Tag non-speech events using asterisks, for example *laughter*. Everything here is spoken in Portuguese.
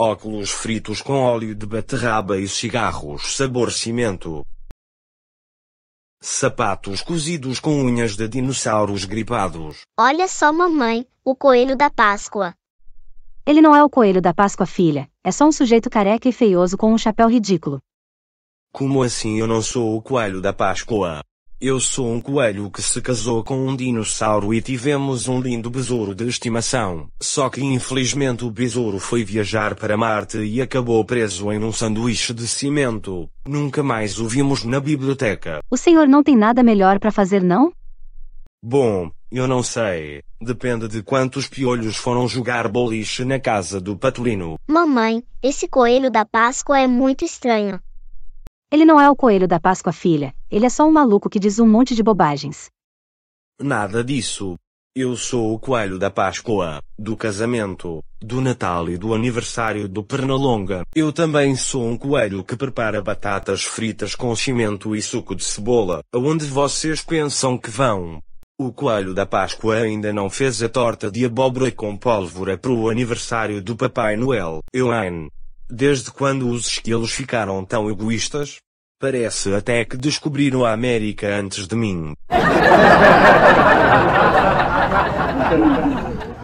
Óculos fritos com óleo de beterraba e cigarros sabor cimento. Sapatos cozidos com unhas de dinossauros gripados. Olha só, mamãe, o coelho da Páscoa. Ele não é o coelho da Páscoa, filha. É só um sujeito careca e feioso com um chapéu ridículo. Como assim eu não sou o coelho da Páscoa? Eu sou um coelho que se casou com um dinossauro e tivemos um lindo besouro de estimação. Só que infelizmente o besouro foi viajar para Marte e acabou preso em um sanduíche de cimento. Nunca mais o vimos na biblioteca. O senhor não tem nada melhor para fazer, não? Bom, eu não sei. Depende de quantos piolhos foram jogar boliche na casa do patulino. Mamãe, esse coelho da Páscoa é muito estranho. Ele não é o coelho da Páscoa, filha. Ele é só um maluco que diz um monte de bobagens. Nada disso. Eu sou o coelho da Páscoa, do casamento, do Natal e do aniversário do Pernalonga. Eu também sou um coelho que prepara batatas fritas com cimento e suco de cebola, aonde vocês pensam que vão. O coelho da Páscoa ainda não fez a torta de abóbora com pólvora para o aniversário do Papai Noel. Eu, hein? Desde quando os esquilos ficaram tão egoístas? Parece até que descobriram a América antes de mim. *laughs*